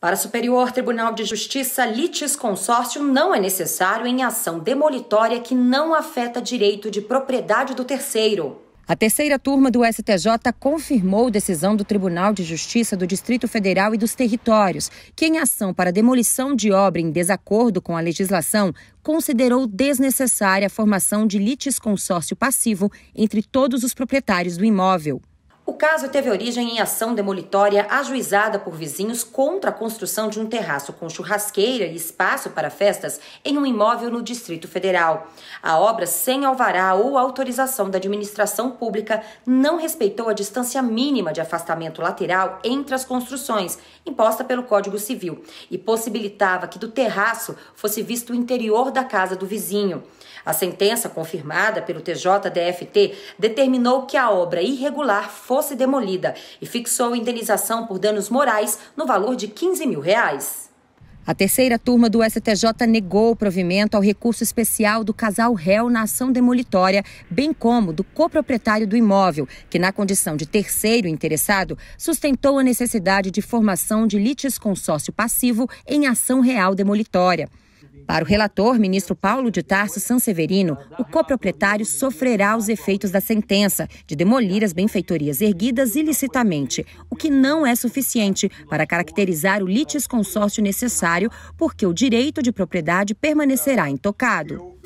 Para Superior Tribunal de Justiça, litisconsórcio não é necessário em ação demolitória que não afeta direito de propriedade do terceiro. A terceira turma do STJ confirmou decisão do Tribunal de Justiça do Distrito Federal e dos Territórios, que, em ação para demolição de obra em desacordo com a legislação, considerou desnecessária a formação de litisconsórcio passivo entre todos os proprietários do imóvel. O caso teve origem em ação demolitória ajuizada por vizinhos contra a construção de um terraço com churrasqueira e espaço para festas em um imóvel no Distrito Federal. A obra, sem alvará ou autorização da administração pública, não respeitou a distância mínima de afastamento lateral entre as construções, imposta pelo Código Civil, e possibilitava que do terraço fosse visto o interior da casa do vizinho. A sentença, confirmada pelo TJDFT, determinou que a obra irregular fosse fosse demolida e fixou indenização por danos morais no valor de 15 mil reais. A terceira turma do STJ negou o provimento ao recurso especial do casal réu na ação demolitória, bem como do coproprietário do imóvel, que, na condição de terceiro interessado, sustentou a necessidade de formação de litisconsórcio passivo em ação real demolitória. Para o relator, ministro Paulo de Tarso Sanseverino, o coproprietário sofrerá os efeitos da sentença de demolir as benfeitorias erguidas ilicitamente, o que não é suficiente para caracterizar o litisconsórcio necessário, porque o direito de propriedade permanecerá intocado.